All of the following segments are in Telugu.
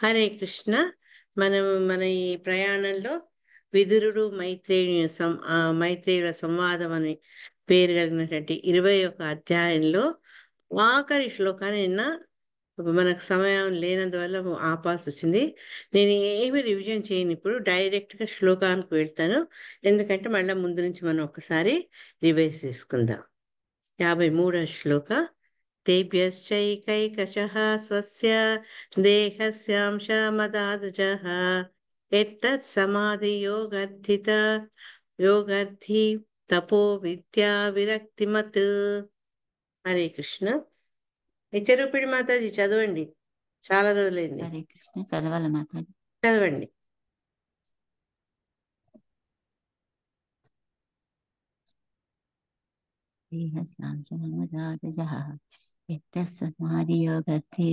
హరే కృష్ణ మనం మన ఈ ప్రయాణంలో విదురుడు మైత్రేయుని సం మైత్రేయుల సంవాదం అని పేరు కలిగినటువంటి ఇరవై ఒక అధ్యాయంలో ఆఖరి శ్లోకాన్ని నిన్న మనకు సమయం లేనందువల్ల ఆపాల్సి వచ్చింది నేను ఏమి రివిజన్ చేయను ఇప్పుడు డైరెక్ట్గా శ్లోకానికి వెళ్తాను ఎందుకంటే మళ్ళీ ముందు నుంచి మనం ఒకసారి రివైజ్ చేసుకుందాం యాభై మూడో శ్లోక తేభ్యైకైకశ स्वस्य देहस्यांशमदादजः यत्तत् समाधियोगर्थित తపో విద్యా విరక్తిమత్ హరే కృష్ణ నిత్యరూపిణి మాతాజీ చదవండి చాలా రోజులైంది హరే కృష్ణ చదవాలి మాతాజీ చదవండి సమాధి ಎತ್ತ ಸಮಾಧಿಯೋಗರ್ತಿ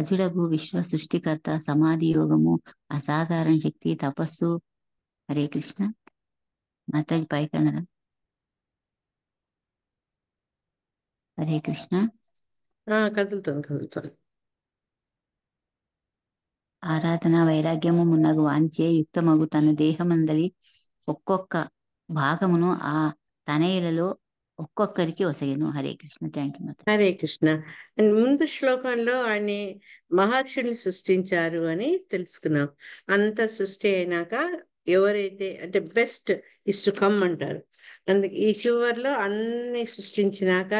అజుడగు విశ్వ సృష్టికర్త సమాధి యోగము అసాధారణ శక్తి తపస్సు హరే కృష్ణ మాతాజీ పైకనరా హరే కృష్ణ ఆరాధన వైరాగ్యము మున్నగు వాంచే యుక్తమగు తన దేహమందలి ఒక్కొక్క భాగమును ఆ తనయులలో ఒక్కొక్కరికి వసగను హరే కృష్ణ థ్యాంక్ యూ హరే కృష్ణ ముందు శ్లోకంలో ఆయన మహర్షుల్ని సృష్టించారు అని తెలుసుకున్నాం అంత సృష్టి అయినాక ఎవరైతే అంటే బెస్ట్ ఇస్ టు కమ్ అంటారు అందుకే ఈ చివరిలో అన్ని సృష్టించినాక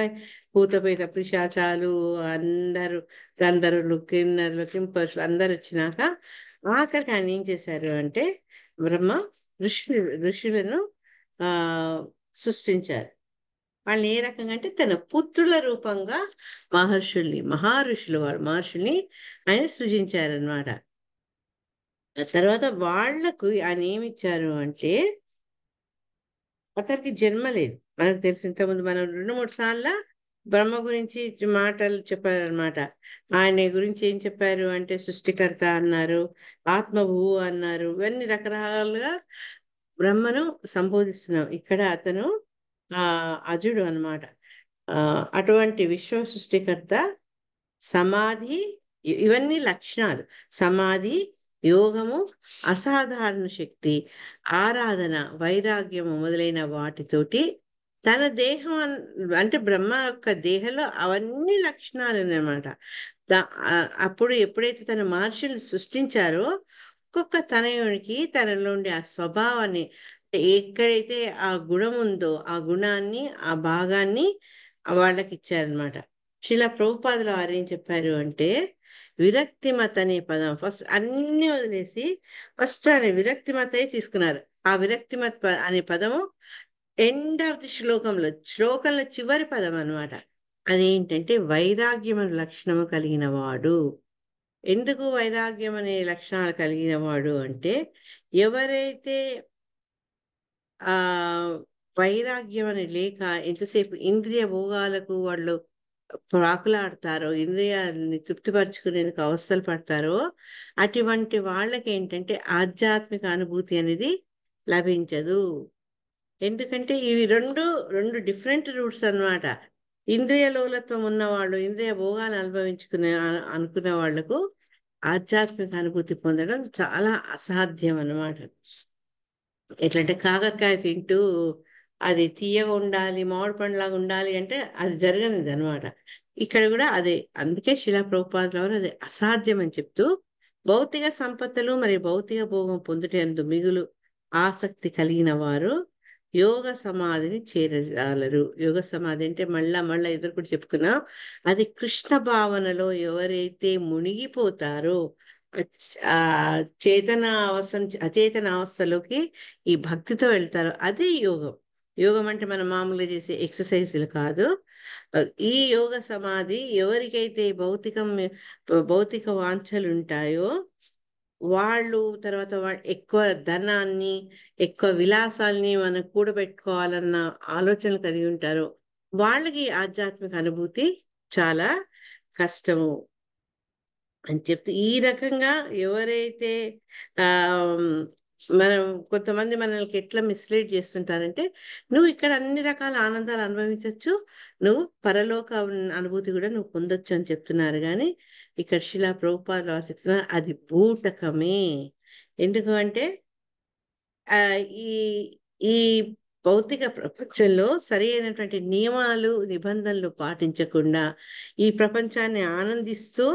పూతపేత పిశాచాలు అందరూ గంధర్వులు కిన్నర్లు కింపరుషులు అందరు వచ్చినాక ఆఖరికి ఆయన ఏం చేశారు అంటే బ్రహ్మ ఋషులు ఋషులను సృష్టించారు వాళ్ళని ఏ రకంగా అంటే తన పుత్రుల రూపంగా మహర్షుల్ని మహర్షులు వాడు మహర్షుల్ని ఆయన సృజించారనమాట తర్వాత వాళ్లకు ఆయన ఏమిచ్చారు అంటే అతనికి జన్మ లేదు మనకు తెలిసి ఇంతకుముందు మనం రెండు మూడు సార్లు బ్రహ్మ గురించి మాటలు చెప్పారనమాట ఆయన గురించి ఏం చెప్పారు అంటే సృష్టికర్త అన్నారు ఆత్మభూ అన్నారు ఇవన్నీ రకరకాలుగా బ్రహ్మను సంబోధిస్తున్నాం ఇక్కడ అతను ఆ అజుడు అనమాట అటువంటి విశ్వ సృష్టికర్త సమాధి ఇవన్నీ లక్షణాలు సమాధి యోగము అసాధారణ శక్తి ఆరాధన వైరాగ్యము మొదలైన వాటితోటి తన దేహం అంటే బ్రహ్మ యొక్క దేహంలో అవన్నీ లక్షణాలు అనమాట అప్పుడు ఎప్పుడైతే తన మహర్షులు సృష్టించారో ఒక్కొక్క తనయుడికి ఉండే ఆ స్వభావాన్ని ఎక్కడైతే ఆ గుణం ఉందో ఆ గుణాన్ని ఆ భాగాన్ని వాళ్ళకి ఇచ్చారనమాట శిలా ప్రభుపాదుల వారు ఏం చెప్పారు అంటే విరక్తి మత అనే పదం ఫస్ట్ అన్ని వదిలేసి ఫస్ట్ అనే విరక్తి మతే తీసుకున్నారు ఆ విరక్తి మత అనే పదము ఎండ్ ఆఫ్ ది శ్లోకంలో శ్లోకంలో చివరి పదం అనమాట అదేంటంటే వైరాగ్యము లక్షణము కలిగిన వాడు ఎందుకు వైరాగ్యం అనే లక్షణాలు కలిగిన వాడు అంటే ఎవరైతే ఆ వైరాగ్యం అని లేక ఎంతసేపు ఇంద్రియ భోగాలకు వాళ్ళు ప్రాకులాడతారో ఇంద్రియాలని తృప్తిపరచుకునేందుకు అవస్థలు పడతారో అటువంటి వాళ్ళకి ఏంటంటే ఆధ్యాత్మిక అనుభూతి అనేది లభించదు ఎందుకంటే ఇవి రెండు రెండు డిఫరెంట్ రూట్స్ అనమాట ఇంద్రియ లోలత్వం ఉన్నవాళ్ళు ఇంద్రియ భోగాలు అనుభవించుకునే అనుకునే వాళ్లకు ఆధ్యాత్మిక అనుభూతి పొందడం చాలా అసాధ్యం అన్నమాట ఎట్లంటే కాకరకాయ తింటూ అది తీయగా ఉండాలి మామిడి పండులాగా ఉండాలి అంటే అది జరగనిది అనమాట ఇక్కడ కూడా అదే అందుకే శిలా వారు అది అసాధ్యం అని చెప్తూ భౌతిక సంపత్తులు మరియు భౌతిక భోగం పొందుటందు మిగులు ఆసక్తి కలిగిన వారు యోగ సమాధిని చేరాలరు యోగ సమాధి అంటే మళ్ళా మళ్ళా ఇద్దరు కూడా చెప్పుకున్నా అది కృష్ణ భావనలో ఎవరైతే మునిగిపోతారో చేతన అవస్థ అచేతన అవస్థలోకి ఈ భక్తితో వెళ్తారో అదే యోగం యోగం అంటే మనం మామూలుగా చేసే ఎక్సర్సైజ్లు కాదు ఈ యోగ సమాధి ఎవరికైతే భౌతికం భౌతిక వాంఛలు ఉంటాయో వాళ్ళు తర్వాత ఎక్కువ ధనాన్ని ఎక్కువ విలాసాలని మనం కూడబెట్టుకోవాలన్న ఆలోచనలు కలిగి ఉంటారు వాళ్ళకి ఆధ్యాత్మిక అనుభూతి చాలా కష్టము అని చెప్తూ ఈ రకంగా ఎవరైతే ఆ మనం కొంతమంది మనల్ని ఎట్లా మిస్లీడ్ చేస్తుంటారంటే నువ్వు ఇక్కడ అన్ని రకాల ఆనందాలు అనుభవించవచ్చు నువ్వు పరలోక అనుభూతి కూడా నువ్వు పొందొచ్చు అని చెప్తున్నారు కానీ ఇక్కడ శిలా ప్రభుపాద వారు చెప్తున్నారు అది బూటకమే ఎందుకు అంటే ఈ ఈ భౌతిక ప్రపంచంలో సరి అయినటువంటి నియమాలు నిబంధనలు పాటించకుండా ఈ ప్రపంచాన్ని ఆనందిస్తూ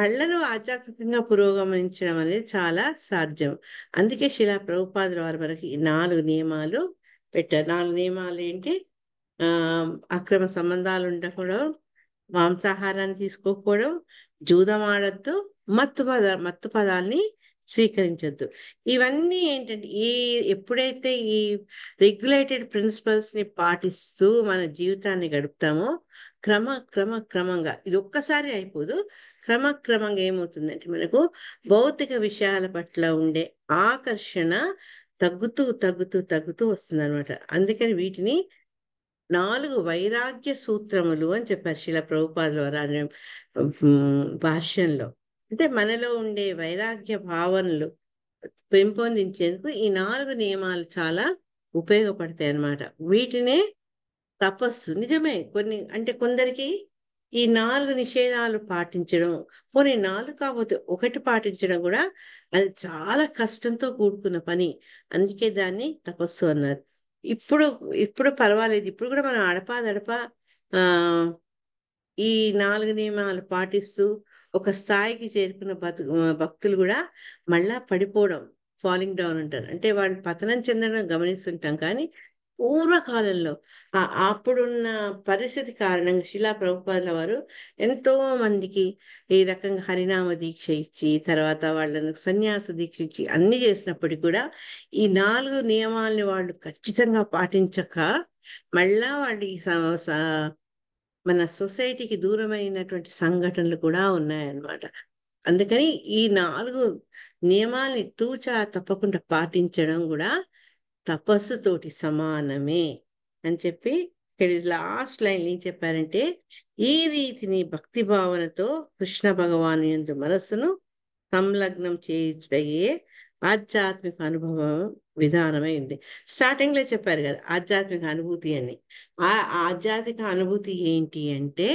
మళ్ళను ఆధ్యాత్మికంగా పురోగమనించడం అనేది చాలా సాధ్యం అందుకే శిలా ప్రభుపాదుల వారి మనకి నాలుగు నియమాలు పెట్టారు నాలుగు నియమాలు ఏంటి అక్రమ సంబంధాలు ఉండకూడదు మాంసాహారాన్ని తీసుకోకపోవడం జూదం ఆడద్దు మత్తు పద మత్తు పదాల్ని స్వీకరించద్దు ఇవన్నీ ఏంటంటే ఈ ఎప్పుడైతే ఈ రెగ్యులేటెడ్ ప్రిన్సిపల్స్ ని పాటిస్తూ మన జీవితాన్ని గడుపుతామో క్రమ క్రమ క్రమంగా ఇది ఒక్కసారి అయిపోదు క్రమక్రమంగా ఏమవుతుందంటే మనకు భౌతిక విషయాల పట్ల ఉండే ఆకర్షణ తగ్గుతూ తగ్గుతూ తగ్గుతూ వస్తుంది అనమాట అందుకని వీటిని నాలుగు వైరాగ్య సూత్రములు అని చెప్పారు శిల ప్రభుపాదులు రాని భాష్యంలో అంటే మనలో ఉండే వైరాగ్య భావనలు పెంపొందించేందుకు ఈ నాలుగు నియమాలు చాలా ఉపయోగపడతాయి అన్నమాట వీటినే తపస్సు నిజమే కొన్ని అంటే కొందరికి ఈ నాలుగు నిషేధాలు పాటించడం పోనీ నాలుగు కాకపోతే ఒకటి పాటించడం కూడా అది చాలా కష్టంతో కూడుకున్న పని అందుకే దాన్ని తపస్సు అన్నారు ఇప్పుడు ఇప్పుడు పర్వాలేదు ఇప్పుడు కూడా మనం అడపా దడపా ఈ నాలుగు నియమాలు పాటిస్తూ ఒక స్థాయికి చేరుకున్న భక్తులు కూడా మళ్ళా పడిపోవడం ఫాలింగ్ డౌన్ అంటారు అంటే వాళ్ళు పతనం చెందడం గమనిస్తుంటాం కానీ పూర్వకాలంలో ఆ అప్పుడున్న పరిస్థితి కారణంగా శిలా ప్రభుపాదుల వారు ఎంతో మందికి ఈ రకంగా హరినామ దీక్ష ఇచ్చి తర్వాత వాళ్ళను సన్యాస దీక్ష ఇచ్చి అన్ని చేసినప్పటికీ కూడా ఈ నాలుగు నియమాలని వాళ్ళు ఖచ్చితంగా పాటించక మళ్ళా వాళ్ళు ఈ మన సొసైటీకి దూరమైనటువంటి సంఘటనలు కూడా ఉన్నాయన్నమాట అందుకని ఈ నాలుగు నియమాల్ని తూచా తప్పకుండా పాటించడం కూడా తపస్సుతోటి సమానమే అని చెప్పి ఇక్కడ లాస్ట్ లైన్ ఏం చెప్పారంటే ఈ రీతిని భక్తి భావనతో కృష్ణ భగవాను ఎందు మనస్సును సంలగ్నం చేయుటయే ఆధ్యాత్మిక అనుభవం విధానమై ఉంది స్టార్టింగ్ లో చెప్పారు కదా ఆధ్యాత్మిక అనుభూతి అని ఆ ఆధ్యాత్మిక అనుభూతి ఏంటి అంటే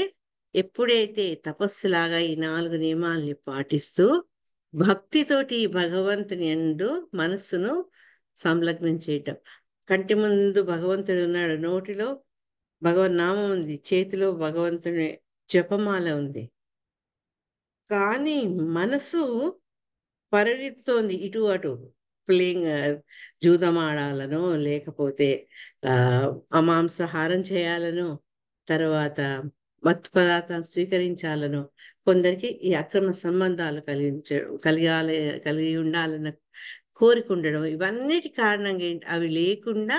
ఎప్పుడైతే తపస్సు లాగా ఈ నాలుగు నియమాల్ని పాటిస్తూ భక్తితోటి భగవంతుని ఎందు మనస్సును సంలగ్నం చేయటం కంటి ముందు భగవంతుడు ఉన్నాడు నోటిలో భగవన్ నామం ఉంది చేతిలో భగవంతుని జపమాల ఉంది కానీ మనసు పరిగెత్తుతోంది ఇటు అటు ప్లేయింగ్ జూదమాడాలను లేకపోతే లేకపోతే అమాంసాహారం చేయాలనో తర్వాత మత్తు పదార్థం స్వీకరించాలనో కొందరికి ఈ అక్రమ సంబంధాలు కలిగించ కలిగాలి కలిగి ఉండాలన్న కోరికుండడం ఇవన్నిటి కారణంగా ఏంటి అవి లేకుండా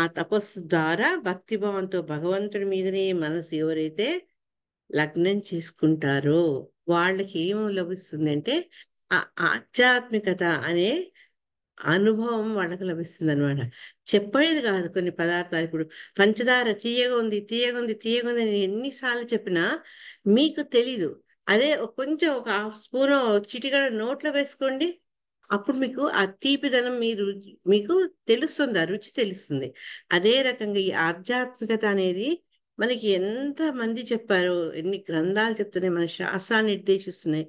ఆ తపస్సు ద్వారా భక్తిభావంతో భగవంతుడి మీదనే మనసు ఎవరైతే లగ్నం చేసుకుంటారో వాళ్ళకి ఏం లభిస్తుందంటే ఆ ఆధ్యాత్మికత అనే అనుభవం వాళ్ళకి లభిస్తుంది అనమాట చెప్పేది కాదు కొన్ని పదార్థాలు ఇప్పుడు పంచదార తీయగా ఉంది తీయగా ఉంది తీయగా ఉంది అని ఎన్నిసార్లు చెప్పినా మీకు తెలీదు అదే కొంచెం ఒక హాఫ్ స్పూన్ చిటికడ నోట్లో వేసుకోండి అప్పుడు మీకు ఆ తీపిదనం మీరు మీకు తెలుస్తుంది ఆ రుచి తెలుస్తుంది అదే రకంగా ఈ ఆధ్యాత్మికత అనేది మనకి ఎంత మంది చెప్పారో ఎన్ని గ్రంథాలు చెప్తున్నాయి మన శాస్త్రాలు నిర్దేశిస్తున్నాయి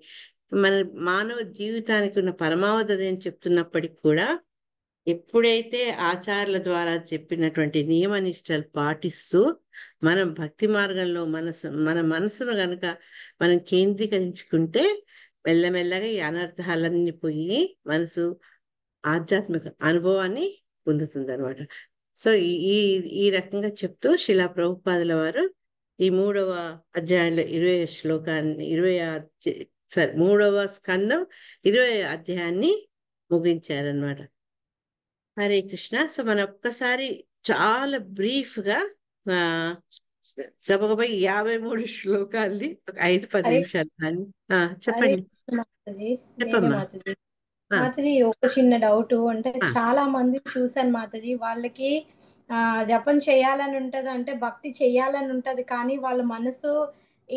మన మానవ జీవితానికి ఉన్న పరమావధి అని చెప్తున్నప్పటికి కూడా ఎప్పుడైతే ఆచారాల ద్వారా చెప్పినటువంటి నియమ నిష్టలు పాటిస్తూ మనం భక్తి మార్గంలో మనసు మన మనసును కనుక మనం కేంద్రీకరించుకుంటే మెల్లమెల్లగా ఈ అనర్థాలన్నీ పోయి మనసు ఆధ్యాత్మిక అనుభవాన్ని పొందుతుంది అనమాట సో ఈ ఈ రకంగా చెప్తూ శిలా ప్రభుపాదుల వారు ఈ మూడవ అధ్యాయంలో ఇరవై శ్లోకాన్ని ఇరవై సారీ మూడవ స్కందం ఇరవై అధ్యాయాన్ని ముగించారనమాట హరే కృష్ణ సో మన ఒక్కసారి చాలా బ్రీఫ్గా గబగబా యాభై మూడు శ్లోకాల్ని ఒక ఐదు పది నిమిషాలు చెప్పండి మాతది నేనే చెప్పమ్మా మాతది. మాతజీ ఒక చిన్న డౌట్ అంటే చాలా మంది చూసాను మాతజీ వాళ్ళకి ఆ, జపం చేయాలని ఉంటది అంటే భక్తి చేయాలని ఉంటది కానీ వాళ్ళ మనసు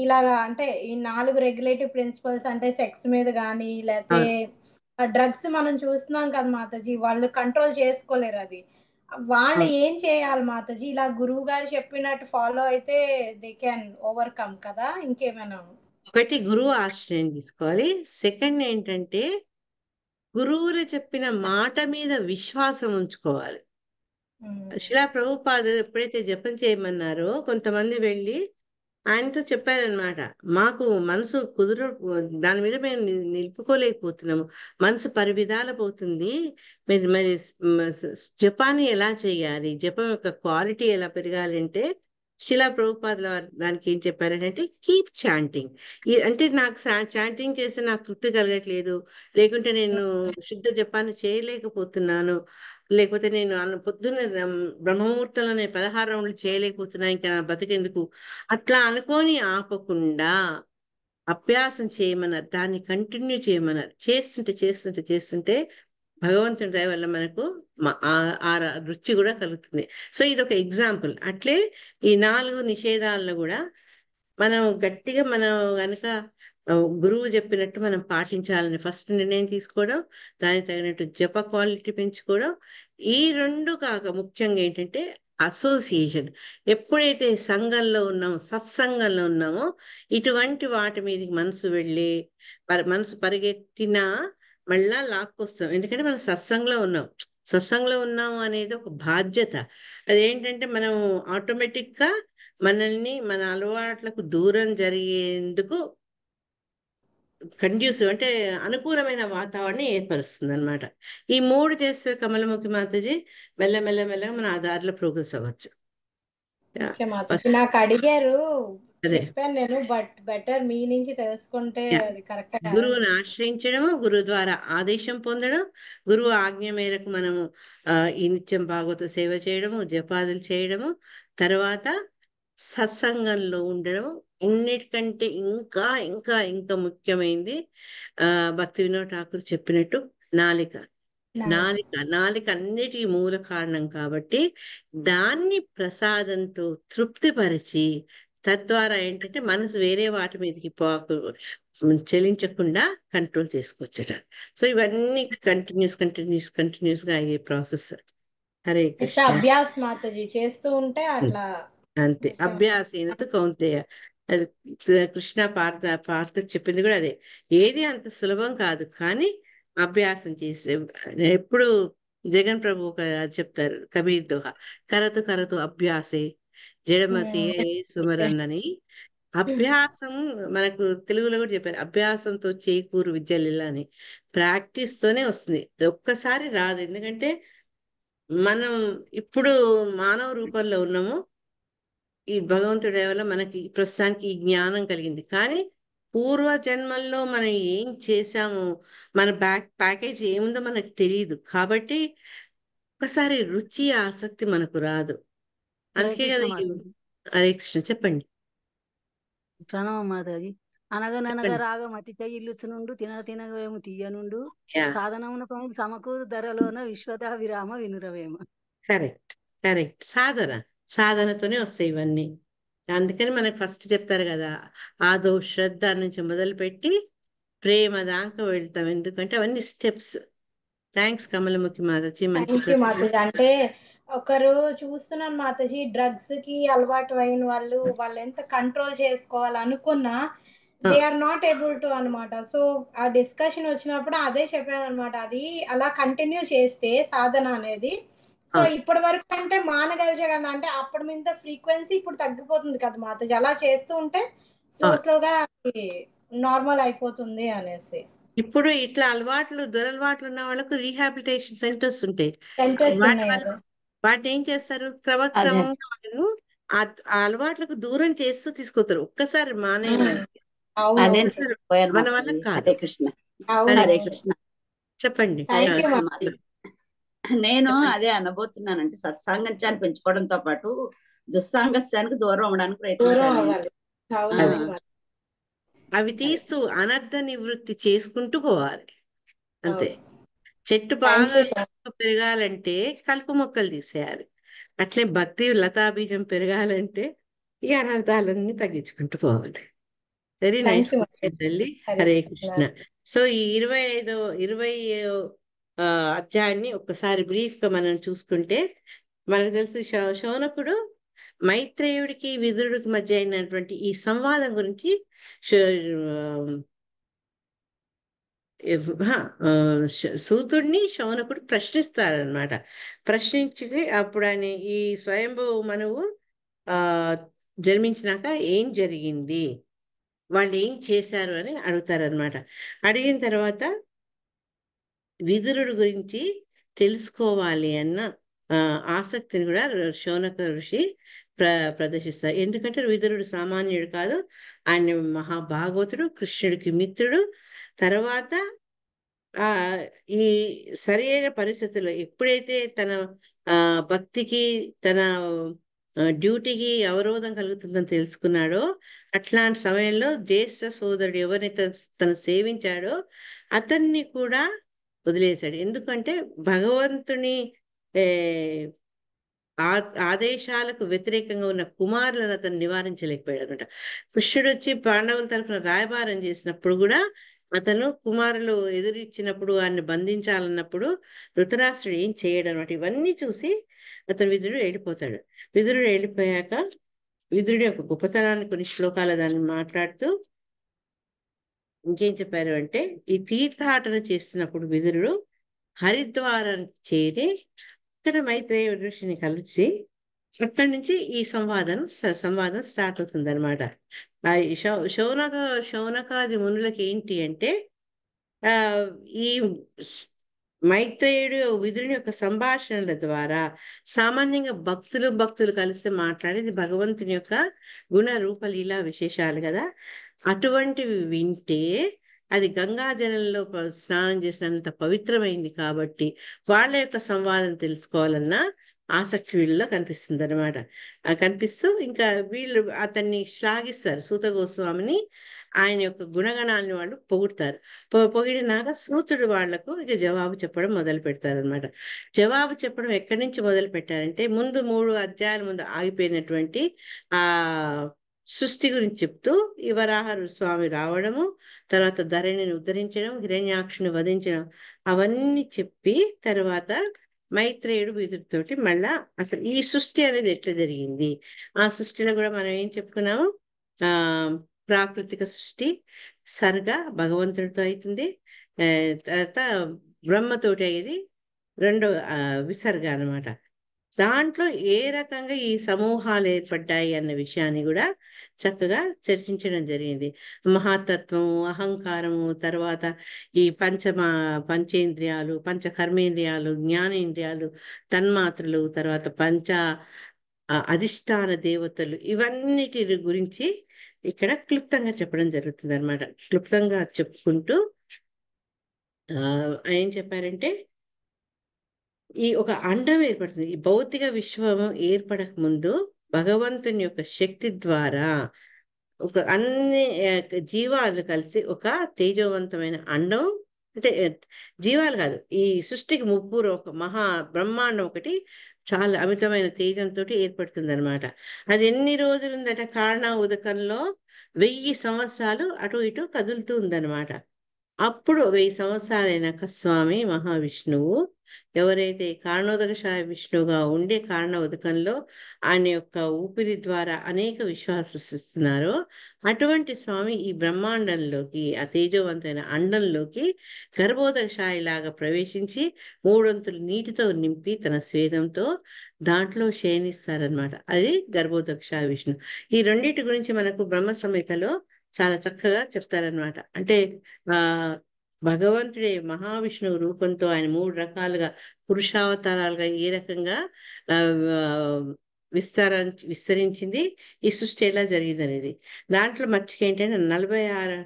ఇలాగా అంటే ఈ నాలుగు రెగ్యులేటివ్ ప్రిన్సిపల్స్ అంటే సెక్స్ మీద కానీ లేకపోతే డ్రగ్స్ మనం చూస్తున్నాం కదా మాతజీ వాళ్ళు కంట్రోల్ చేసుకోలేరు అది వాళ్ళు ఏం చేయాలి మాతజీ ఇలా గురువు గారు చెప్పినట్టు ఫాలో అయితే దే క్యాన్ ఓవర్కమ్ కదా ఇంకేమైనా ఒకటి గురువు ఆశ్రయం తీసుకోవాలి సెకండ్ ఏంటంటే గురువులు చెప్పిన మాట మీద విశ్వాసం ఉంచుకోవాలి శిలా ప్రభుపాద ఎప్పుడైతే జపం చేయమన్నారో కొంతమంది వెళ్ళి ఆయనతో చెప్పారనమాట మాకు మనసు కుదురు దాని మీద మేము నిలుపుకోలేకపోతున్నాము మనసు పరివిధాల పోతుంది మరి మరి జపాన్ని ఎలా చేయాలి జపం యొక్క క్వాలిటీ ఎలా పెరగాలంటే శిలా ప్రభుపాదుల వారు దానికి ఏం చెప్పారంటే కీప్ చాంటింగ్ అంటే నాకు చాంటింగ్ చేస్తే నాకు తృప్తి కలగట్లేదు లేకుంటే నేను శుద్ధ జపాన్ని చేయలేకపోతున్నాను లేకపోతే నేను పొద్దున్న బ్రహ్మముహూర్తంలో నేను పదహారు రౌండ్లు చేయలేకపోతున్నా ఇంకా నా బతికెందుకు అట్లా అనుకొని ఆపకుండా అభ్యాసం చేయమన్నారు దాన్ని కంటిన్యూ చేయమన్నారు చేస్తుంటే చేస్తుంటే చేస్తుంటే భగవంతుడి దయ వల్ల మనకు ఆ రుచి కూడా కలుగుతుంది సో ఇది ఒక ఎగ్జాంపుల్ అట్లే ఈ నాలుగు నిషేధాలను కూడా మనం గట్టిగా మనం కనుక గురువు చెప్పినట్టు మనం పాటించాలని ఫస్ట్ నిర్ణయం తీసుకోవడం దానికి తగినట్టు జప క్వాలిటీ పెంచుకోవడం ఈ రెండు కాక ముఖ్యంగా ఏంటంటే అసోసియేషన్ ఎప్పుడైతే సంఘంలో ఉన్నామో సత్సంగంలో ఉన్నామో ఇటువంటి వాటి మీదకి మనసు వెళ్ళి మనసు పరిగెత్తినా మళ్ళా లాక్కొస్తాం ఎందుకంటే మనం సత్సంగంలో ఉన్నాం సత్సంగంలో ఉన్నాము అనేది ఒక బాధ్యత అదేంటంటే మనం ఆటోమేటిక్గా మనల్ని మన అలవాట్లకు దూరం జరిగేందుకు కండ్యూసివ్ అంటే అనుకూలమైన వాతావరణం ఏర్పరుస్తుంది అనమాట ఈ మూడు చేస్తే కమలముఖి మాతజీ మెల్ల మెల్ల మెల్లగా మన ఆ దారిలో ప్రోగ్రెస్ అవ్వచ్చు నాకు అడిగారు నేను బట్ బెటర్ మీ నుంచి తెలుసుకుంటే గురువుని ఆశ్రయించడము గురువు ద్వారా ఆదేశం పొందడం గురువు ఆజ్ఞ మేరకు మనము ఈ నిత్యం భాగవత సేవ చేయడము జపాదులు చేయడము తర్వాత సత్సంగంలో ఉండడము అన్నిటికంటే ఇంకా ఇంకా ఇంకా ముఖ్యమైనది భక్తి వినోద్ ఠాకూర్ చెప్పినట్టు నాలిక నాలిక నాలిక అన్నిటి మూల కారణం కాబట్టి దాన్ని ప్రసాదంతో తృప్తిపరిచి తద్వారా ఏంటంటే మనసు వేరే వాటి మీదకి పోకు చెలించకుండా కంట్రోల్ చేసుకోవచ్చట సో ఇవన్నీ కంటిన్యూస్ కంటిన్యూస్ కంటిన్యూస్ గా అయ్యే ప్రాసెస్ హరే కృష్ణ అభ్యాస్ మాతాజీ చేస్తూ ఉంటే అట్లా అంతే అభ్యాసీనత కౌంతేయ అది కృష్ణ పార్థ పార్త చెప్పింది కూడా అదే ఏది అంత సులభం కాదు కానీ అభ్యాసం చేసే ఎప్పుడు జగన్ ప్రభు చెప్తారు కబీర్ దోహ కరతు కరతు అభ్యాసే జడమతీయ సుమరన్నని అభ్యాసం మనకు తెలుగులో కూడా చెప్పారు అభ్యాసంతో చేకూరు విద్యలిలా అని ప్రాక్టీస్ తోనే వస్తుంది ఒక్కసారి రాదు ఎందుకంటే మనం ఇప్పుడు మానవ రూపంలో ఉన్నాము ఈ భగవంతుడి వల్ల మనకి ప్రస్తుతానికి ఈ జ్ఞానం కలిగింది కానీ పూర్వ జన్మల్లో మనం ఏం చేశాము మన బ్యాక్ ప్యాకేజ్ ఏముందో మనకు తెలియదు కాబట్టి ఒకసారి రుచి ఆసక్తి మనకు రాదు అందుకే కదా ఈ హరే కృష్ణ చెప్పండి ప్రణవ మాధవి అనగననగా చెప్పండి రాగమతిక తినగ తినగవేము తీయనుండు సాధనమున పము సమకూరు ధరలోన విశ్వత విరామ వినురవేమ కరెక్ట్ కరెక్ట్ సాధన సాధనతోనే వస్తాయి ఇవన్నీ అందుకని మనకు ఫస్ట్ చెప్తారు కదా ఆదో శ్రద్ధ నుంచి మొదలుపెట్టి ప్రేమ దాకా వెళ్తాం ఎందుకంటే అవన్నీ స్టెప్స్ థ్యాంక్స్ కమలముఖి మాధవ్జీ మంచి అంటే ఒకరు చూస్తున్నాను మాతజీ డ్రగ్స్ కి అలవాటు అయిన వాళ్ళు వాళ్ళు ఎంత కంట్రోల్ చేసుకోవాలి అనుకున్నా they are not able to అనమాట సో ఆ డిస్కషన్ వచ్చినప్పుడు అదే చెప్పాను అనమాట అది అలా కంటిన్యూ చేస్తే సాధన అనేది సో ఇప్పటి వరకు అంటే మానగలిచగలను అంటే అప్పటి మీద ఫ్రీక్వెన్సీ ఇప్పుడు తగ్గిపోతుంది కదా మాతజీ అలా చేస్తూ ఉంటే స్లో స్లోగా నార్మల్ అయిపోతుంది అనేసి ఇప్పుడు ఇట్లా అలవాట్లు దురలవాట్లు ఉన్న వాళ్ళకు రీహాబిలిటేషన్ సెంటర్స్ ఉంటాయి వాటిని ఏం చేస్తారు క్రమక్రమంగా వాళ్ళు ఆ అలవాట్లకు దూరం చేస్తూ తీసుకొస్తారు ఒక్కసారి మానే మన వల్ల కాదు కృష్ణ చెప్పండి నేను అదే అనబోతున్నానంటే సత్సాంగత్యాన్ని పెంచుకోవడంతో పాటు దుస్సాంగత్యానికి దూరం అవ్వడానికి ప్రయత్నం అవి తీస్తూ అనర్థ నివృత్తి చేసుకుంటూ పోవాలి అంతే చెట్టు బాగా పెరగాలంటే కలుపు మొక్కలు తీసేయాలి అట్లే భక్తి లతాబీజం పెరగాలంటే ఈ అనర్థాలన్నీ తగ్గించుకుంటూ పోవాలి వెరీ నైస్ తల్లి హరే కృష్ణ సో ఈ ఇరవై ఐదో ఇరవై అధ్యాయాన్ని ఒక్కసారి బ్రీఫ్ గా మనం చూసుకుంటే మనకు తెలుసు శౌనకుడు మైత్రేయుడికి విదురుడికి మధ్య అయినటువంటి ఈ సంవాదం గురించి సూతుడిని శౌనకుడు ప్రశ్నిస్తారనమాట ప్రశ్నించితే అప్పుడు ఆయన ఈ స్వయంభూ మనవు జన్మించినాక ఏం జరిగింది వాళ్ళు ఏం చేశారు అని అడుగుతారనమాట అడిగిన తర్వాత విదురుడు గురించి తెలుసుకోవాలి అన్న ఆసక్తిని కూడా శౌనక ఋషి ప్ర ప్రదర్శిస్తారు ఎందుకంటే విదురుడు సామాన్యుడు కాదు ఆయన మహాభాగవతుడు కృష్ణుడికి మిత్రుడు తర్వాత ఆ ఈ సరైన పరిస్థితుల్లో ఎప్పుడైతే తన భక్తికి తన డ్యూటీకి అవరోధం కలుగుతుందని తెలుసుకున్నాడో అట్లాంటి సమయంలో జ్యేష్ఠ సోదరుడు ఎవరిని తను సేవించాడో అతన్ని కూడా వదిలేశాడు ఎందుకంటే భగవంతుని ఆదేశాలకు వ్యతిరేకంగా ఉన్న కుమారులను అతను నివారించలేకపోయాడు అనమాట కృష్ణుడు వచ్చి పాండవుల తరఫున రాయబారం చేసినప్పుడు కూడా అతను కుమారులు ఎదురిచ్చినప్పుడు ఆయన్ని బంధించాలన్నప్పుడు ధృతరాష్ట్రుడు ఏం చేయడం ఇవన్నీ చూసి అతను విధుడు వెళ్ళిపోతాడు విధుడు వెళ్ళిపోయాక విధుడి యొక్క గొప్పతనాన్ని కొన్ని శ్లోకాల దాన్ని మాట్లాడుతూ ఇంకేం చెప్పారు అంటే ఈ తీర్థాటన చేస్తున్నప్పుడు విధుడు హరిద్వారం చేరి అక్కడ మైత్రేయ ఋషిని కలిసి అక్కడి నుంచి ఈ సంవాదం సంవాదం స్టార్ట్ అవుతుంది అనమాట శౌ శౌనక శౌనకాది మునులకి ఏంటి అంటే ఈ మైత్రేయుడు విధుని యొక్క సంభాషణల ద్వారా సామాన్యంగా భక్తులు భక్తులు కలిసి మాట్లాడేది భగవంతుని యొక్క గుణ రూపలీలా విశేషాలు కదా అటువంటివి వింటే అది గంగా జలంలో స్నానం చేసినంత పవిత్రమైంది కాబట్టి వాళ్ళ యొక్క సంవాదం తెలుసుకోవాలన్నా ఆసక్తి వీళ్ళలో కనిపిస్తుంది అనమాట కనిపిస్తూ ఇంకా వీళ్ళు అతన్ని శ్లాఘిస్తారు సూత గోస్వామిని ఆయన యొక్క గుణగణాలను వాళ్ళు పొగుడతారు పొగిడినాక సూతుడు వాళ్లకు ఇక జవాబు చెప్పడం మొదలు పెడతారు అనమాట జవాబు చెప్పడం ఎక్కడి నుంచి మొదలు పెట్టారంటే ముందు మూడు అధ్యాయాల ముందు ఆగిపోయినటువంటి ఆ సృష్టి గురించి చెప్తూ యువరాహరు స్వామి రావడము తర్వాత ధరణిని ఉద్ధరించడం హిరణ్యాక్షుని వధించడం అవన్నీ చెప్పి తర్వాత మైత్రేయుడు వీటితోటి మళ్ళా అసలు ఈ సృష్టి అనేది ఎట్లా జరిగింది ఆ సృష్టిలో కూడా మనం ఏం చెప్పుకున్నాము ఆ ప్రాకృతిక సృష్టి సర్గ భగవంతుడితో అవుతుంది తర్వాత బ్రహ్మతోటి అయ్యేది రెండో విసర్గ అనమాట దాంట్లో ఏ రకంగా ఈ సమూహాలు ఏర్పడ్డాయి అన్న విషయాన్ని కూడా చక్కగా చర్చించడం జరిగింది మహాతత్వము అహంకారము తర్వాత ఈ పంచమ పంచేంద్రియాలు పంచ కర్మేంద్రియాలు జ్ఞానేంద్రియాలు తన్మాత్రలు తర్వాత పంచ అధిష్టాన దేవతలు ఇవన్నిటి గురించి ఇక్కడ క్లుప్తంగా చెప్పడం జరుగుతుంది అనమాట క్లుప్తంగా చెప్పుకుంటూ ఏం చెప్పారంటే ఈ ఒక అండం ఏర్పడుతుంది ఈ భౌతిక విశ్వం ఏర్పడక ముందు భగవంతుని యొక్క శక్తి ద్వారా ఒక అన్ని జీవాలు కలిసి ఒక తేజవంతమైన అండం అంటే జీవాలు కాదు ఈ సృష్టికి ముగ్గురు ఒక మహా బ్రహ్మాండం ఒకటి చాలా అమితమైన తేజంతో ఏర్పడుతుంది అనమాట అది ఎన్ని రోజులు ఉందంటే కారణ ఉదకంలో వెయ్యి సంవత్సరాలు అటు ఇటు కదులుతూ ఉందన్నమాట అప్పుడు వెయ్యి సంవత్సరాలైనాక స్వామి మహావిష్ణువు ఎవరైతే కారణోదకశాయ విష్ణువుగా ఉండే కారణ ఉదకంలో ఆయన యొక్క ఊపిరి ద్వారా అనేక విశ్వాసిస్తున్నారో అటువంటి స్వామి ఈ బ్రహ్మాండంలోకి ఆ తేజవంతమైన అండంలోకి లాగా ప్రవేశించి మూడొంతులు నీటితో నింపి తన స్వేదంతో దాంట్లో శయనిస్తారనమాట అది గర్భోదకశాయ విష్ణు ఈ రెండింటి గురించి మనకు బ్రహ్మ సమేతలో చాలా చక్కగా చెప్తారనమాట అంటే ఆ భగవంతుడే మహావిష్ణువు రూపంతో ఆయన మూడు రకాలుగా పురుషావతారాలుగా ఏ రకంగా విస్తారా విస్తరించింది ఈ సృష్టి ఎలా జరిగిందనేది దాంట్లో మర్చికి ఏంటంటే నలభై ఆరు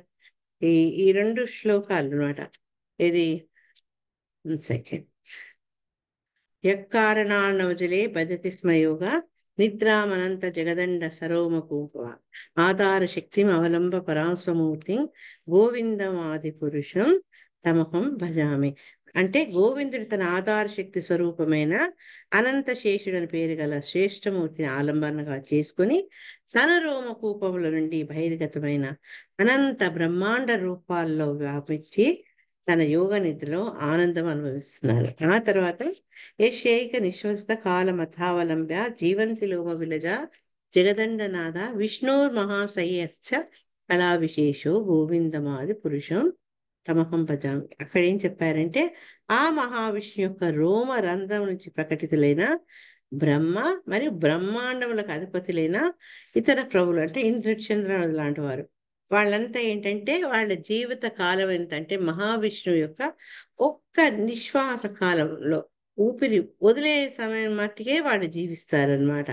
ఈ ఈ రెండు శ్లోకాలు అనమాట ఇది సెకండ్ ఎక్కారణానవజలే బదతి స్మయోగా నిద్రామనంత జగదండ సరోమకూప ఆధార శక్తిం అవలంబ పరాశమూర్తి గోవిందమాది పురుషం తమహం భజామి అంటే గోవిందుడు తన ఆధార శక్తి స్వరూపమైన అనంత శేషుడు అని పేరు గల శ్రేష్టమూర్తిని ఆలంబనగా చేసుకుని తన రోమ కూపముల నుండి బహిర్గతమైన అనంత బ్రహ్మాండ రూపాల్లో వ్యాపించి తన యోగ నిధిలో ఆనందం అనుభవిస్తున్నారు ఆ తర్వాత శైక నిశ్వస్త కాలమథావలంబ్య జీవంతి లోమ విలజ జగదండనాథ విష్ణోర్ మహాశయశ్చ కళా విశేషో గోవిందమాది పురుషం తమహం భజం అక్కడ ఏం చెప్పారంటే ఆ మహావిష్ణు యొక్క రోమ రంధ్రం నుంచి ప్రకటితులైన బ్రహ్మ మరియు బ్రహ్మాండములకు అధిపతులైన ఇతర ప్రభులు అంటే ఇంద్రచంద్ర లాంటి వారు వాళ్ళంతా ఏంటంటే వాళ్ళ జీవిత కాలం ఏంటంటే మహావిష్ణువు యొక్క ఒక్క నిశ్వాస కాలంలో ఊపిరి వదిలే సమయం మట్టుకే వాళ్ళు జీవిస్తారనమాట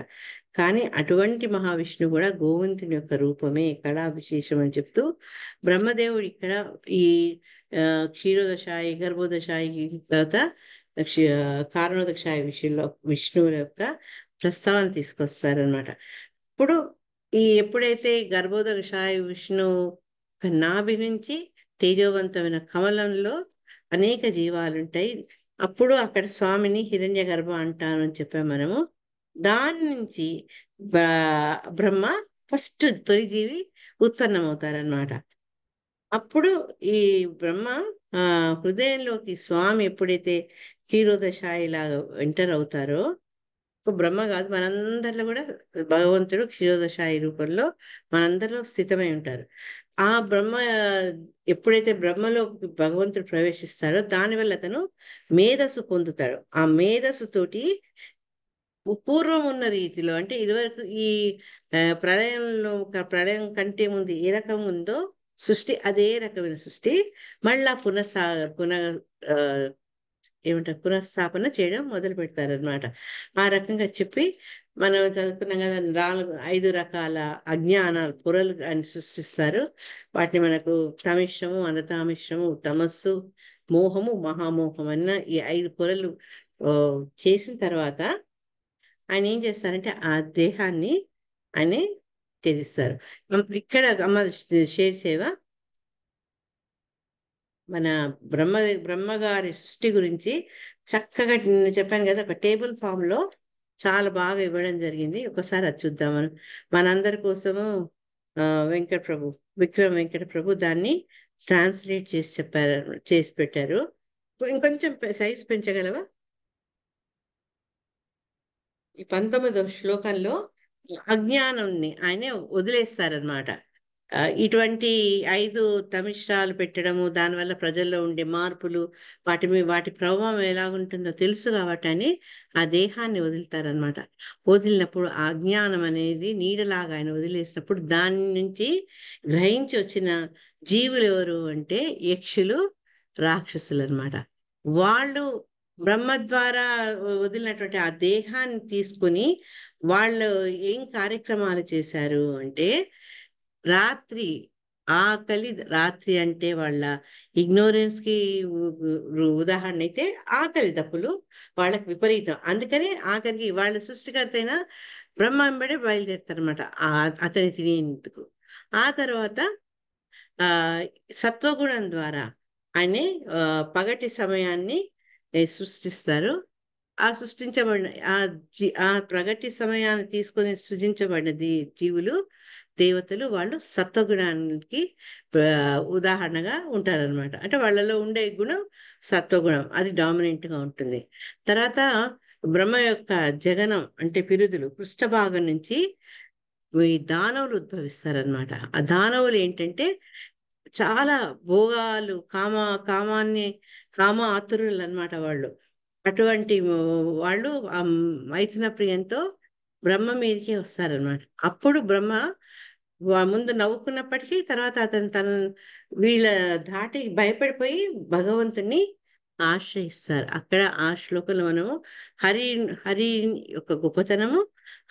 కానీ అటువంటి మహావిష్ణు కూడా గోవింతుని యొక్క రూపమే ఇక్కడ విశేషం అని చెప్తూ బ్రహ్మదేవుడు ఇక్కడ ఈ క్షీరోదశాయి గర్భోదశాయి తర్వాత కారణోదశాయి విషయంలో విష్ణువుల యొక్క ప్రస్తావన తీసుకొస్తారనమాట ఇప్పుడు ఈ ఎప్పుడైతే విష్ణు నాభి నుంచి తేజోవంతమైన కమలంలో అనేక జీవాలుంటాయి అప్పుడు అక్కడ స్వామిని హిరణ్య గర్భ అంటారు అని చెప్పాం మనము దాని నుంచి బ్రహ్మ ఫస్ట్ తొలి జీవి ఉత్పన్నమవుతారనమాట అప్పుడు ఈ బ్రహ్మ హృదయంలోకి స్వామి ఎప్పుడైతే క్షీరోదశాయిలాగా ఎంటర్ అవుతారో బ్రహ్మ కాదు మనందరిలో కూడా భగవంతుడు క్షీరోదశాయి రూపంలో మనందరిలో స్థితమై ఉంటారు ఆ బ్రహ్మ ఎప్పుడైతే బ్రహ్మలో భగవంతుడు ప్రవేశిస్తాడో దానివల్ల అతను మేధస్సు పొందుతాడు ఆ తోటి పూర్వం ఉన్న రీతిలో అంటే ఇదివరకు ఈ ప్రళయంలో ప్రళయం కంటే ముందు ఏ రకం ఉందో సృష్టి అదే రకమైన సృష్టి మళ్ళా పునఃసా పునః ఏమిట పునఃస్థాపన చేయడం మొదలు పెడతారనమాట ఆ రకంగా చెప్పి మనం చదువుకున్నాం కదా నాలుగు ఐదు రకాల అజ్ఞానాలు పొరలు అని సృష్టిస్తారు వాటిని మనకు తమిశ్రము అందతామిశ్రము తమస్సు మోహము మహామోహం అన్న ఈ ఐదు పొరలు చేసిన తర్వాత ఆయన ఏం చేస్తారంటే ఆ దేహాన్ని ఆయన త్యజిస్తారు ఇక్కడ అమ్మ షేర్ చేయవా మన బ్రహ్మ బ్రహ్మగారి సృష్టి గురించి చక్కగా నేను చెప్పాను కదా ఒక టేబుల్ ఫామ్ లో చాలా బాగా ఇవ్వడం జరిగింది ఒకసారి అది చూద్దాం మనందరి కోసము వెంకట ప్రభు విక్రమ్ వెంకట ప్రభు దాన్ని ట్రాన్స్లేట్ చేసి చెప్పారు చేసి పెట్టారు ఇంకొంచెం సైజ్ పెంచగలవా ఈ పంతొమ్మిదవ శ్లోకంలో అజ్ఞానాన్ని ఆయనే వదిలేస్తారనమాట ఇటువంటి ఐదు తమిష్రాలు పెట్టడము దానివల్ల ప్రజల్లో ఉండే మార్పులు వాటి మీద వాటి ప్రభావం ఎలాగుంటుందో తెలుసు కాబట్టి అని ఆ దేహాన్ని వదులుతారనమాట వదిలినప్పుడు ఆ జ్ఞానం అనేది నీడలాగా ఆయన వదిలేసినప్పుడు దాని నుంచి గ్రహించి వచ్చిన జీవులు ఎవరు అంటే యక్షులు రాక్షసులు అనమాట వాళ్ళు బ్రహ్మ ద్వారా వదిలినటువంటి ఆ దేహాన్ని తీసుకుని వాళ్ళు ఏం కార్యక్రమాలు చేశారు అంటే రాత్రి ఆకలి రాత్రి అంటే వాళ్ళ ఇగ్నోరెన్స్ కి ఉదాహరణ అయితే ఆకలి తప్పులు వాళ్ళకి విపరీతం అందుకనే ఆఖరికి వాళ్ళ సృష్టికర్త అయినా బ్రహ్మాంబడే బయలుదేరుతారనమాట అతని తినేందుకు ఆ తర్వాత ఆ సత్వగుణం ద్వారా అనే పగటి సమయాన్ని సృష్టిస్తారు ఆ సృష్టించబడిన ఆ జీ ఆ ప్రగటి సమయాన్ని తీసుకొని సృజించబడిన జీవులు దేవతలు వాళ్ళు సత్వగుణానికి ఉదాహరణగా ఉంటారనమాట అంటే వాళ్ళలో ఉండే గుణం సత్వగుణం అది డామినెంట్గా ఉంటుంది తర్వాత బ్రహ్మ యొక్క జగనం అంటే పిరుదులు పృష్ఠభాగం నుంచి ఈ దానవులు ఉద్భవిస్తారనమాట ఆ దానవులు ఏంటంటే చాలా భోగాలు కామ కామాన్ని కామ ఆతురులు అనమాట వాళ్ళు అటువంటి వాళ్ళు మైథున ప్రియంతో బ్రహ్మ మీదకే వస్తారనమాట అప్పుడు బ్రహ్మ ముందు నవ్వుకున్నప్పటికీ తర్వాత అతను తన వీళ్ళ దాటి భయపడిపోయి భగవంతుణ్ణి ఆశ్రయిస్తారు అక్కడ ఆ శ్లోకంలో మనము హరి హరి యొక్క గొప్పతనము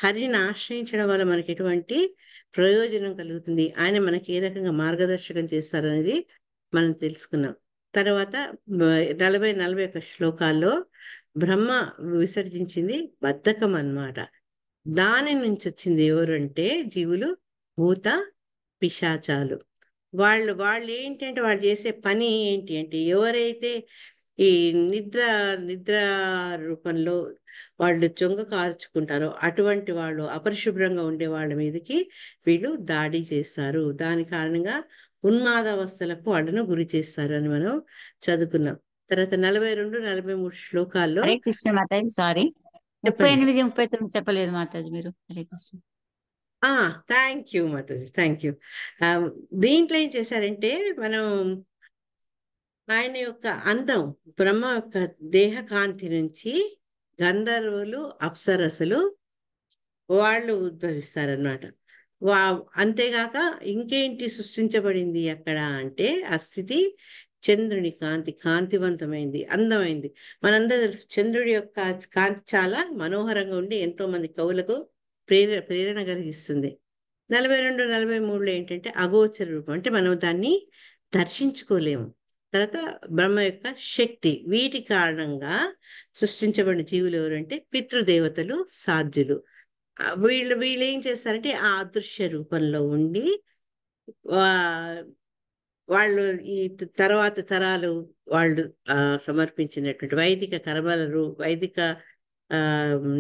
హరిని ఆశ్రయించడం వల్ల మనకి ఎటువంటి ప్రయోజనం కలుగుతుంది ఆయన మనకి ఏ రకంగా మార్గదర్శకం చేస్తారనేది మనం తెలుసుకున్నాం తర్వాత నలభై నలభై ఒక శ్లోకాల్లో బ్రహ్మ విసర్జించింది బద్ధకం అన్నమాట దాని నుంచి వచ్చింది ఎవరు అంటే జీవులు భూత పిశాచాలు వాళ్ళు వాళ్ళు ఏంటంటే వాళ్ళు చేసే పని ఏంటి అంటే ఎవరైతే ఈ నిద్ర నిద్ర రూపంలో వాళ్ళు చొంగ కార్చుకుంటారో అటువంటి వాళ్ళు అపరిశుభ్రంగా ఉండే వాళ్ళ మీదకి వీళ్ళు దాడి చేస్తారు దాని కారణంగా ఉన్మాదావస్థలకు వాళ్ళను గురి చేస్తారు అని మనం చదువుకున్నాం తర్వాత నలభై రెండు నలభై మూడు శ్లోకాల్లో సారీ ముప్పై ఎనిమిది ముప్పై తొమ్మిది చెప్పలేదు మాతాజీ మీరు Hare Krishna thank you Madhuri thank you దీంట్లో ఏం చేశారంటే మనం ఆయన యొక్క అందం బ్రహ్మ యొక్క దేహకాంతి నుంచి గంధర్వులు అప్సరసులు వాళ్ళు ఉద్భవిస్తారనమాట వా అంతేగాక ఇంకేంటి సృష్టించబడింది అక్కడ అంటే ఆ స్థితి చంద్రుని కాంతి కాంతివంతమైంది అందమైంది మనందరూ చంద్రుడి యొక్క కాంతి చాలా మనోహరంగా ఉండి ఎంతో మంది కవులకు ప్రేర ప్రేరణ కలిగిస్తుంది నలభై రెండు నలభై మూడులో ఏంటంటే అగోచర రూపం అంటే మనం దాన్ని దర్శించుకోలేము తర్వాత బ్రహ్మ యొక్క శక్తి వీటి కారణంగా సృష్టించబడిన జీవులు ఎవరంటే పితృదేవతలు సాధ్యులు వీళ్ళు వీళ్ళు ఏం చేస్తారంటే ఆ అదృశ్య రూపంలో ఉండి వాళ్ళు ఈ తర్వాత తరాలు వాళ్ళు సమర్పించినటువంటి వైదిక కర్మల రూ వైదిక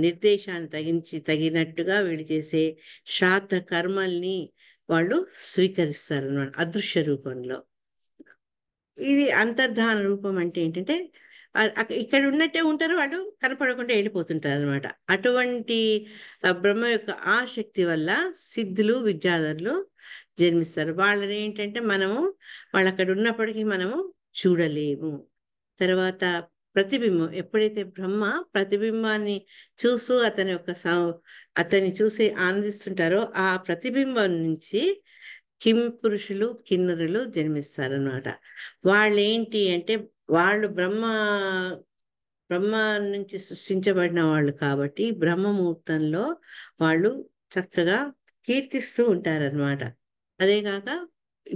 నిర్దేశాన్ని తగించి తగినట్టుగా వీళ్ళు చేసే శ్రాద్ధ కర్మల్ని వాళ్ళు స్వీకరిస్తారు అనమాట అదృశ్య రూపంలో ఇది అంతర్ధాన రూపం అంటే ఏంటంటే ఇక్కడ ఉన్నట్టే ఉంటారు వాళ్ళు కనపడకుండా వెళ్ళిపోతుంటారు అనమాట అటువంటి బ్రహ్మ యొక్క ఆ శక్తి వల్ల సిద్ధులు విద్యాధరులు జన్మిస్తారు వాళ్ళని ఏంటంటే మనము వాళ్ళు అక్కడ ఉన్నప్పటికీ మనము చూడలేము తర్వాత ప్రతిబింబం ఎప్పుడైతే బ్రహ్మ ప్రతిబింబాన్ని చూస్తూ అతని యొక్క అతన్ని చూసి ఆనందిస్తుంటారో ఆ ప్రతిబింబం నుంచి కిం పురుషులు కిన్నరులు జన్మిస్తారనమాట వాళ్ళు ఏంటి అంటే వాళ్ళు బ్రహ్మ బ్రహ్మ నుంచి సృష్టించబడిన వాళ్ళు కాబట్టి బ్రహ్మముహూర్తంలో వాళ్ళు చక్కగా కీర్తిస్తూ ఉంటారనమాట అదేగాక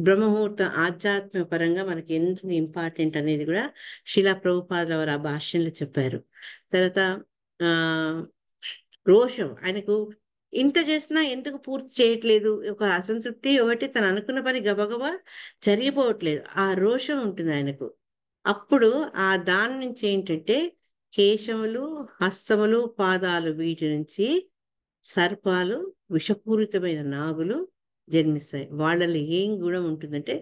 బ్రహ్మముహూర్త ఆధ్యాత్మిక పరంగా మనకి ఎంత ఇంపార్టెంట్ అనేది కూడా శిలా ప్రభుపాదుల వారు ఆ భాష్యంలో చెప్పారు తర్వాత ఆ రోషం ఆయనకు ఇంత చేసినా ఎందుకు పూర్తి చేయట్లేదు ఒక అసంతృప్తి ఒకటి తను అనుకున్న పని గబగబా జరిగిపోవట్లేదు ఆ రోషం ఉంటుంది ఆయనకు అప్పుడు ఆ దాని నుంచి ఏంటంటే కేశములు హస్తములు పాదాలు వీటి నుంచి సర్పాలు విషపూరితమైన నాగులు జన్మిస్తాయి వాళ్ళలో ఏం గుణం ఉంటుందంటే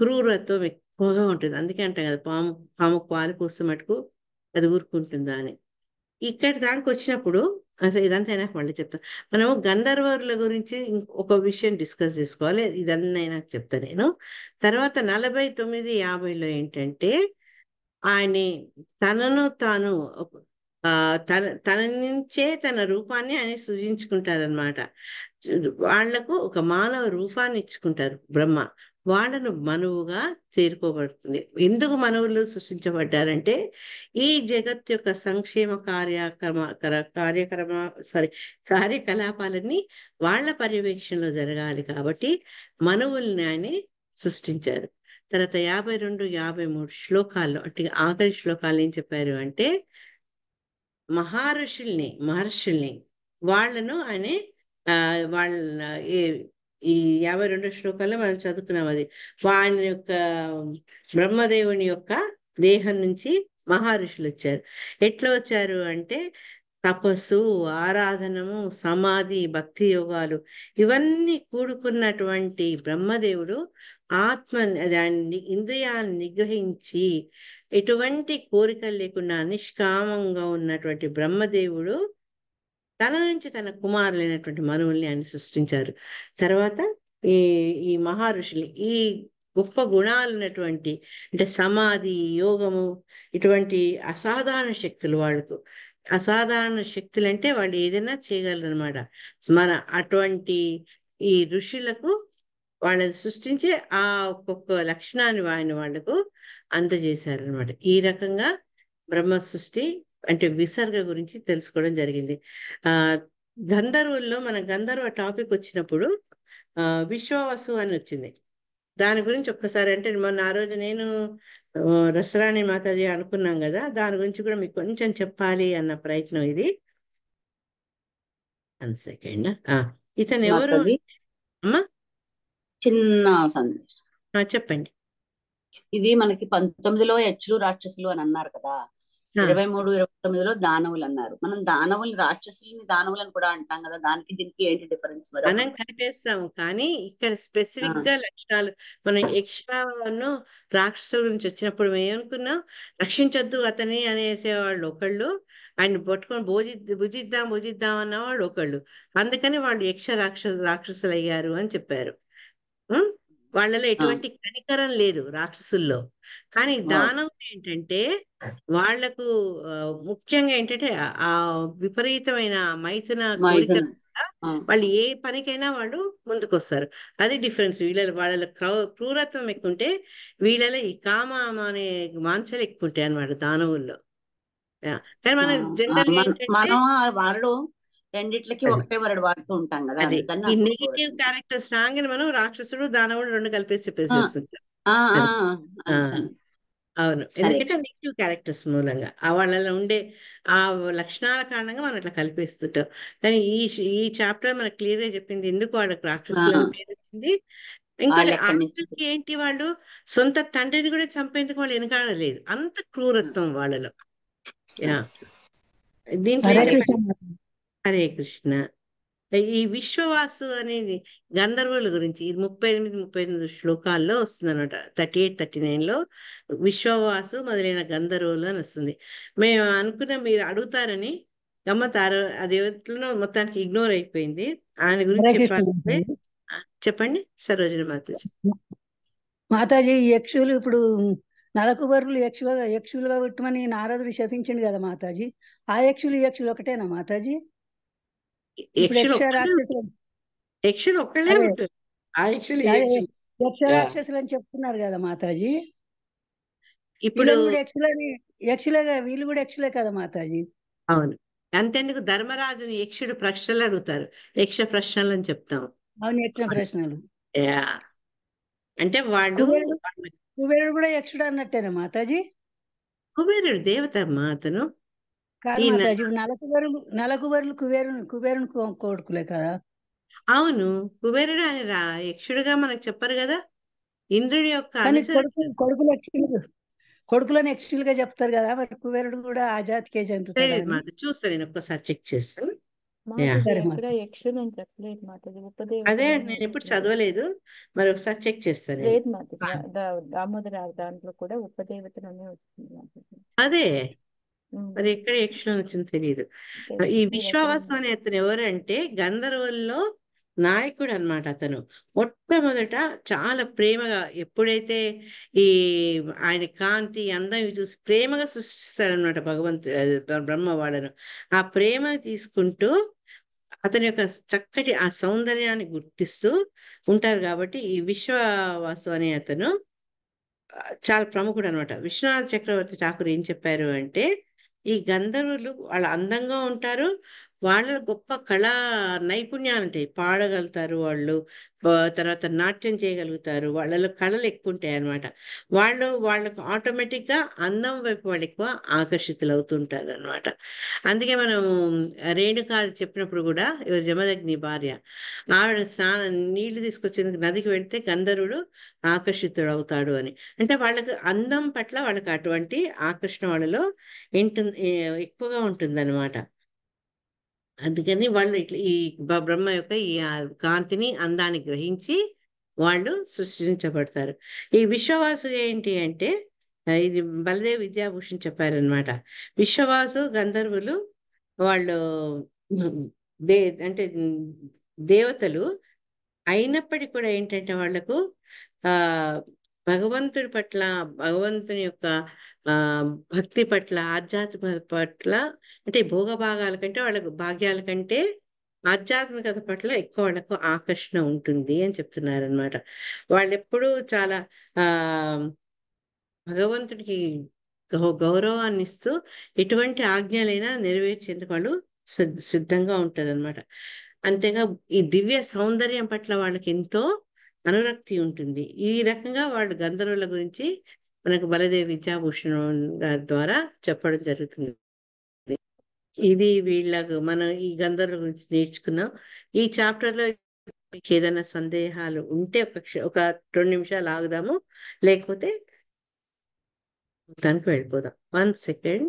క్రూరత్వం ఎక్కువగా ఉంటుంది అందుకే అంటాం కదా పాము పాము పాలు పోస్తే మటుకు అది ఊరుకుంటుందా అని ఇక్కడ దానికి వచ్చినప్పుడు అసలు ఇదంతా నాకు మళ్ళీ చెప్తాను మనము గంధర్వరుల గురించి ఒక విషయం డిస్కస్ చేసుకోవాలి ఇదన్నీ నాకు చెప్తాను నేను తర్వాత నలభై తొమ్మిది యాభైలో ఏంటంటే ఆయన తనను తాను తన తన నుంచే తన రూపాన్ని ఆయన సృజించుకుంటారనమాట వాళ్లకు ఒక మానవ రూపాన్ని ఇచ్చుకుంటారు బ్రహ్మ వాళ్ళను మనువుగా చేరుకోబడుతుంది ఎందుకు మనువులు సృష్టించబడ్డారంటే ఈ జగత్ యొక్క సంక్షేమ కార్యక్రమ కార్యక్రమ సారీ కార్యకలాపాలన్నీ వాళ్ళ పర్యవేక్షణలో జరగాలి కాబట్టి మనువుల్ని ఆయన సృష్టించారు తర్వాత యాభై రెండు యాభై మూడు శ్లోకాల్లో అంటే ఆఖరి శ్లోకాలు ఏం చెప్పారు అంటే మహర్షుల్ని మహర్షుల్ని వాళ్లను ఆయన వాళ్ళ ఈ యాభై రెండో శ్లోకాల్లో మనం చదువుకున్నాం అది వాని యొక్క బ్రహ్మదేవుని యొక్క దేహం నుంచి మహర్షులు వచ్చారు ఎట్లా వచ్చారు అంటే తపస్సు ఆరాధనము సమాధి భక్తి యోగాలు ఇవన్నీ కూడుకున్నటువంటి బ్రహ్మదేవుడు ఆత్మ దాన్ని ఇంద్రియాన్ని నిగ్రహించి ఎటువంటి కోరికలు లేకుండా నిష్కామంగా ఉన్నటువంటి బ్రహ్మదేవుడు తన నుంచి తన కుమారులైనటువంటి మనువుల్ని ఆయన సృష్టించారు తర్వాత ఈ ఈ మహారుషులు ఈ గొప్ప గుణాలు ఉన్నటువంటి అంటే సమాధి యోగము ఇటువంటి అసాధారణ శక్తులు వాళ్ళకు అసాధారణ శక్తులు అంటే వాళ్ళు ఏదైనా చేయగలరు అనమాట మన అటువంటి ఈ ఋషులకు వాళ్ళని సృష్టించే ఆ ఒక్కొక్క లక్షణాన్ని ఆయన వాళ్లకు అందజేశారనమాట ఈ రకంగా బ్రహ్మ సృష్టి అంటే విసర్గ గురించి తెలుసుకోవడం జరిగింది ఆ గంధర్వుల్లో మన గంధర్వ టాపిక్ వచ్చినప్పుడు ఆ విశ్వవసు అని వచ్చింది దాని గురించి ఒక్కసారి అంటే మొన్న ఆ రోజు నేను రసరాణి మాతాజీ అనుకున్నాం కదా దాని గురించి కూడా మీకు కొంచెం చెప్పాలి అన్న ప్రయత్నం ఇది సెకండ్ ఇతను ఎవరు అమ్మా చిన్న సందేశం చెప్పండి ఇది మనకి పంతొమ్మిదిలో యక్షులు రాక్షసులు అని అన్నారు కదా ఇరవై మూడు ఇరవై తొమ్మిదిలో దానవులు అన్నారు మనం దానవులు రాక్షసుల్ని దానవులను కూడా అంటాం కదా దానికి దీనికి ఏంటి డిఫరెన్స్ మనం కనిపిస్తాం కానీ ఇక్కడ స్పెసిఫిక్ గా లక్షణాలు మనం యక్షను రాక్షసుల గురించి వచ్చినప్పుడు మేము ఏమనుకున్నాం రక్షించొద్దు అతని అనేసేవాళ్ళు ఒకళ్ళు ఆయన పట్టుకొని భోజి భుజిద్దాం భుజిద్దాం అన్నవాళ్ళు ఒకళ్ళు అందుకని వాళ్ళు యక్ష రాక్షసు రాక్షసులు అయ్యారు అని చెప్పారు వాళ్ళలో ఎటువంటి కనికరం లేదు రాక్షసుల్లో కానీ దానవులు ఏంటంటే వాళ్లకు ముఖ్యంగా ఏంటంటే ఆ విపరీతమైన మైథున కోరిక వాళ్ళు ఏ పనికైనా వాళ్ళు ముందుకొస్తారు అది డిఫరెన్స్ వీళ్ళ వాళ్ళ క్రూరత్వం ఎక్కువ ఉంటే వీళ్ళలో ఈ కామ అనే మాంసలు ఎక్కువ ఉంటాయి అనమాట దానవుల్లో కానీ మనం జనరల్ మనం వాళ్ళు రెండిట్లకి ఒకటే వర్డ్ వాడుతూ ఉంటాం కదా నెగిటివ్ నెగిటివ్ క్యారెక్టర్స్ అని మనం రాక్షసుడు దానవుడు రెండు కలిపేసి చెప్పేసి అవును ఎందుకంటే నెగిటివ్ క్యారెక్టర్స్ మూలంగా ఆ వాళ్ళలో ఉండే ఆ లక్షణాల కారణంగా మనం అట్లా కల్పిస్తుంటాం కానీ ఈ ఈ చాప్టర్ మనకు క్లియర్ గా చెప్పింది ఎందుకు వాళ్ళకి రాక్షసులు పేరు వచ్చింది ఇంకా ఏంటి వాళ్ళు సొంత తండ్రిని కూడా చంపేందుకు వాళ్ళు వెనకాడలేదు అంత క్రూరత్వం వాళ్ళలో దీంట్లో హరే కృష్ణ ఈ విశ్వవాసు అనేది గంధర్వుల గురించి ఇది ముప్పై ఎనిమిది ముప్పై ఎనిమిది శ్లోకాల్లో వస్తుంది అనమాట థర్టీ ఎయిట్ థర్టీ నైన్లో విశ్వవాసు మొదలైన గంధర్వులు అని వస్తుంది మేము అనుకున్న మీరు అడుగుతారని అమ్మ అది ఎవరిలో మొత్తానికి ఇగ్నోర్ అయిపోయింది ఆయన గురించి చెప్పాలంటే చెప్పండి సరోజన మాతాజీ మాతాజీ యక్షులు ఇప్పుడు నలకుబరులు యక్షులుగా యక్షులుగా పెట్టమని నారదుడు శపించండి కదా మాతాజీ ఆ యక్షులు యక్షులు ఒకటేనా మాతాజీ యక్షుడు ఒక్కళ్ళే ఉంటుంది యక్షరాక్షసులు అని చెప్తున్నారు కదా మాతాజీ ఇప్పుడు యక్షులని యక్షులే వీళ్ళు కూడా యక్షులే కదా మాతాజీ అవును అంతెందుకు ధర్మరాజుని యక్షుడు ప్రశ్నలు అడుగుతారు యక్ష ప్రశ్నలు అని చెప్తాం అవును యక్ష ప్రశ్నలు అంటే వాడు కుబేరుడు కూడా యక్షుడు అన్నట్టేనా మాతాజీ కుబేరుడు దేవత మా అతను కాదు ఈ కుబేరుని కుబేరుని కొడుకులే కదా అవును కుబేరుడు అని రా యక్షుడుగా మనకు చెప్పారు కదా ఇంద్రుడి యొక్క కానీ కొడుకు అనుచరుడు కొడుకులు యక్షులు కొడుకులను యక్షులుగా గా చెప్తారు కదా మరి కుబేరుడు కూడా ఆ జాతికే చెందుతాడా తెలియదు అని మాత నేను ఒక్కసారి చెక్ చేస్తాను యా మాతాజీ అని చెప్పలేదు అదే నేను ఎప్పుడు చదవలేదు మరి ఒకసారి చెక్ చేస్తాను నేను లేదు దామోదర దాంట్లో కూడా ఉపదేవతలు అనే అదే మరి ఎక్కడ యక్షం వచ్చింది తెలియదు ఈ విశ్వావాసం అనే అతను ఎవరంటే గంధర్వుల్లో నాయకుడు అనమాట అతను మొట్టమొదట చాలా ప్రేమగా ఎప్పుడైతే ఈ ఆయన కాంతి అందం చూసి ప్రేమగా సృష్టిస్తాడనమాట భగవంతు బ్రహ్మ వాళ్ళను ఆ ప్రేమను తీసుకుంటూ అతని యొక్క చక్కటి ఆ సౌందర్యాన్ని గుర్తిస్తూ ఉంటారు కాబట్టి ఈ విశ్వవాసు అనే అతను చాలా ప్రముఖుడు అనమాట విశ్వనాథ్ చక్రవర్తి ఠాకూర్ ఏం చెప్పారు అంటే ఈ గంధర్వులు వాళ్ళు అందంగా ఉంటారు వాళ్ళ గొప్ప కళా నైపుణ్యాలు ఉంటాయి పాడగలుగుతారు వాళ్ళు తర్వాత నాట్యం చేయగలుగుతారు వాళ్ళలో కళలు ఎక్కువ ఉంటాయి అనమాట వాళ్ళు వాళ్ళకు ఆటోమేటిక్గా అందం వైపు వాళ్ళు ఎక్కువ ఆకర్షితులు అవుతుంటారు అనమాట అందుకే మనం రేణుకాలు చెప్పినప్పుడు కూడా ఇవరు జమదగ్ని భార్య ఆవిడ స్నానం నీళ్లు తీసుకొచ్చేందుకు నదికి వెళితే గంధర్వుడు ఆకర్షితుడు అవుతాడు అని అంటే వాళ్ళకు అందం పట్ల వాళ్ళకి అటువంటి ఆకర్షణ వాళ్ళలో ఇంటు ఎక్కువగా ఉంటుందన్నమాట అందుకని వాళ్ళు ఇట్లా ఈ బ్రహ్మ యొక్క ఈ కాంతిని అందాన్ని గ్రహించి వాళ్ళు సృష్టించబడతారు ఈ విశ్వవాసు ఏంటి అంటే ఇది బలదేవ్ విద్యాభూషణ్ చెప్పారనమాట విశ్వవాసు గంధర్వులు వాళ్ళు దే అంటే దేవతలు అయినప్పటికీ కూడా ఏంటంటే వాళ్లకు ఆ భగవంతుడి పట్ల భగవంతుని యొక్క భక్తి పట్ల ఆధ్యాత్మిక పట్ల అంటే భోగభాగాల కంటే వాళ్ళకు భాగ్యాల కంటే ఆధ్యాత్మికత పట్ల ఎక్కువ వాళ్ళకు ఆకర్షణ ఉంటుంది అని చెప్తున్నారనమాట వాళ్ళు ఎప్పుడూ చాలా ఆ భగవంతుడికి గౌరవాన్ని ఇస్తూ ఎటువంటి ఆజ్ఞలైనా నెరవేర్చేందుకు వాళ్ళు సిద్ధంగా ఉంటారనమాట అంతేగా ఈ దివ్య సౌందర్యం పట్ల వాళ్ళకి ఎంతో అనురక్తి ఉంటుంది ఈ రకంగా వాళ్ళు గంధర్వుల గురించి మనకు బలదేవి విద్యాభూషణ్ గారి ద్వారా చెప్పడం జరుగుతుంది ఇది వీళ్ళకు మనం ఈ గంధర్వ గురించి నేర్చుకున్నాం ఈ చాప్టర్లో మీకు ఏదైనా సందేహాలు ఉంటే ఒక ఒక రెండు నిమిషాలు ఆగుదాము లేకపోతే దానికి వెళ్ళిపోదాం వన్ సెకండ్